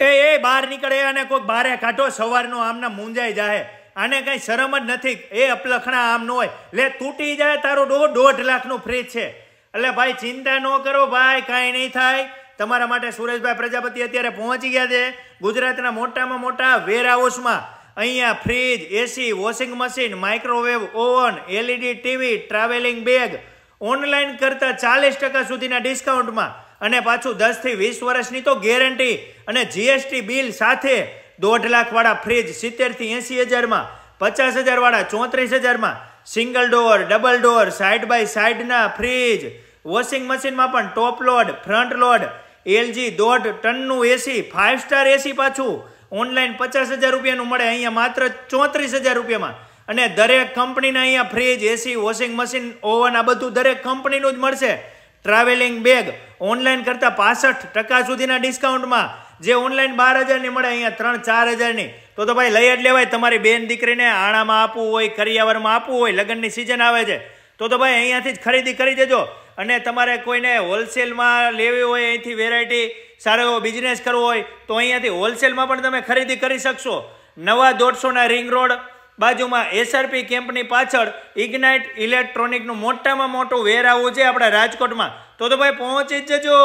એ એ બહાર નીકળે અને કોઈક બારે કાઢો સવારનો આમના મૂંજાઈ જાય આને કઈ શરમ જ નથી એ અપલખણા આમ ન હોય લે તૂટી જાય તારો ડો દોઢ લાખનું ફ્રીજ છે એટલે ભાઈ ચિંતા ન કરો ભાઈ કાંઈ નહીં થાય તમારા માટે સુરેશભાઈ પ્રજાપતિ અત્યારે પહોંચી ગયા છે ગુજરાતના મોટામાં મોટા વેર હાઉસમાં અહીંયા fridge AC washing machine microwave oven LED TV travelling bag online કરતાં ચાલીસ ટકા સુધીના ડિસ્કાઉન્ટમાં અને પાછું દસથી વીસ વર્ષની તો ગેરંટી અને જીએસટી બિલ સાથે દોઢ લાખવાળા ફ્રીજ સિત્તેરથી એંસી હજારમાં પચાસ હજારવાળા ચોત્રીસ હજારમાં single door double door side by સાઈડના ફ્રીજ વોશિંગ મશીનમાં પણ top load front load LG દોઢ ટનનું એસી ફાઇવ સ્ટાર એસી પાછું ઓનલાઈન પચાસ હજાર રૂપિયાનું મળે અહીંયા માત્ર ચોત્રીસ હજાર રૂપિયામાં અને દરેક કંપનીના અહીંયા fridge AC washing machine oven આ બધું દરેક કંપનીનું જ મળશે ટ્રાવેલિંગ બેગ ઓનલાઈન કરતાં પાસઠ ટકા સુધીના ડિસ્કાઉન્ટમાં જે ઓનલાઈન બાર હજારની મળે અહીંયા ત્રણ ચાર હજારની તો તો ભાઈ લઈ જ લેવાય તમારી બેન દીકરીને આણામાં આપવું હોય કરિયાવરમાં આપવું હોય લગ્નની સિઝન આવે છે તો તો ભાઈ અહીંયાથી જ ખરીદી કરી દેજો અને તમારે કોઈને હોલસેલમાં લેવી હોય અહીંથી વેરાયટી સારો એવો બિઝનેસ કરવો હોય તો અહીંયાથી હોલસેલમાં પણ તમે ખરીદી કરી શકશો નવા દોઢસોના રિંગ રોડ બાજુમાં એસઆરપી કેમ્પની પાછળ ઇગ્નાઇટ ઇલેક્ટ્રોનિકનું મોટામાં મોટું વેર આવવું છે આપણા રાજકોટમાં તો તો ભાઈ પહોંચી જ જજો